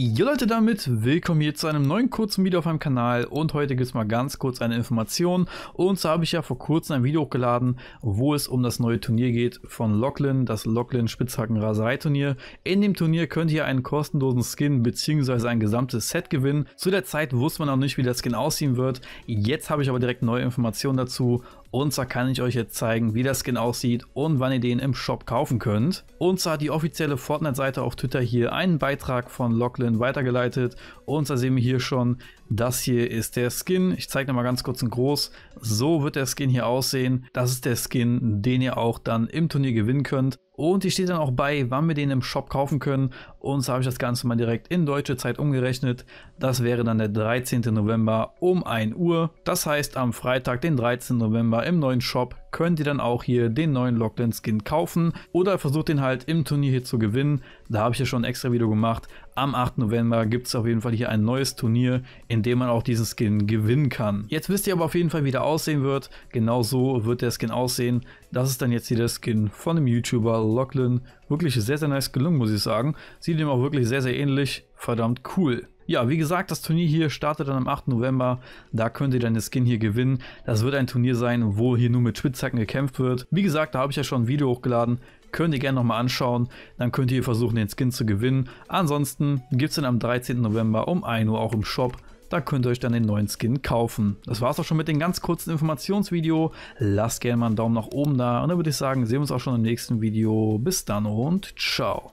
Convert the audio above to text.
Jo Leute damit, willkommen hier zu einem neuen kurzen Video auf meinem Kanal und heute gibt es mal ganz kurz eine Information und zwar habe ich ja vor kurzem ein Video hochgeladen, wo es um das neue Turnier geht von Locklin, das Locklin Spitzhackenraserei turnier In dem Turnier könnt ihr einen kostenlosen Skin bzw. ein gesamtes Set gewinnen. Zu der Zeit wusste man noch nicht, wie der Skin aussehen wird. Jetzt habe ich aber direkt neue Informationen dazu und zwar kann ich euch jetzt zeigen, wie das Skin aussieht und wann ihr den im Shop kaufen könnt. Und zwar hat die offizielle Fortnite-Seite auf Twitter hier einen Beitrag von Locklin weitergeleitet. Und zwar sehen wir hier schon, das hier ist der Skin. Ich zeige nochmal ganz kurz in groß. So wird der Skin hier aussehen. Das ist der Skin, den ihr auch dann im Turnier gewinnen könnt. Und hier steht dann auch bei, wann wir den im Shop kaufen können. Und so habe ich das Ganze mal direkt in deutsche Zeit umgerechnet. Das wäre dann der 13. November um 1 Uhr. Das heißt, am Freitag, den 13. November im neuen Shop könnt ihr dann auch hier den neuen Lockdown Skin kaufen oder versucht den halt im Turnier hier zu gewinnen. Da habe ich ja schon ein extra Video gemacht. Am 8. November gibt es auf jeden Fall hier ein neues Turnier, in dem man auch diesen Skin gewinnen kann. Jetzt wisst ihr aber auf jeden Fall, wie der aussehen wird. Genau so wird der Skin aussehen. Das ist dann jetzt hier der Skin von dem YouTuber Lachlan. Wirklich sehr, sehr nice gelungen, muss ich sagen. Sieht ihm auch wirklich sehr, sehr ähnlich. Verdammt cool. Ja, wie gesagt, das Turnier hier startet dann am 8. November. Da könnt ihr dann den Skin hier gewinnen. Das wird ein Turnier sein, wo hier nur mit Spitzhacken gekämpft wird. Wie gesagt, da habe ich ja schon ein Video hochgeladen. Könnt ihr gerne nochmal anschauen. Dann könnt ihr versuchen, den Skin zu gewinnen. Ansonsten gibt es den am 13. November um 1 Uhr auch im Shop. Da könnt ihr euch dann den neuen Skin kaufen. Das war es auch schon mit dem ganz kurzen Informationsvideo. Lasst gerne mal einen Daumen nach oben da und dann würde ich sagen, sehen wir uns auch schon im nächsten Video. Bis dann und ciao.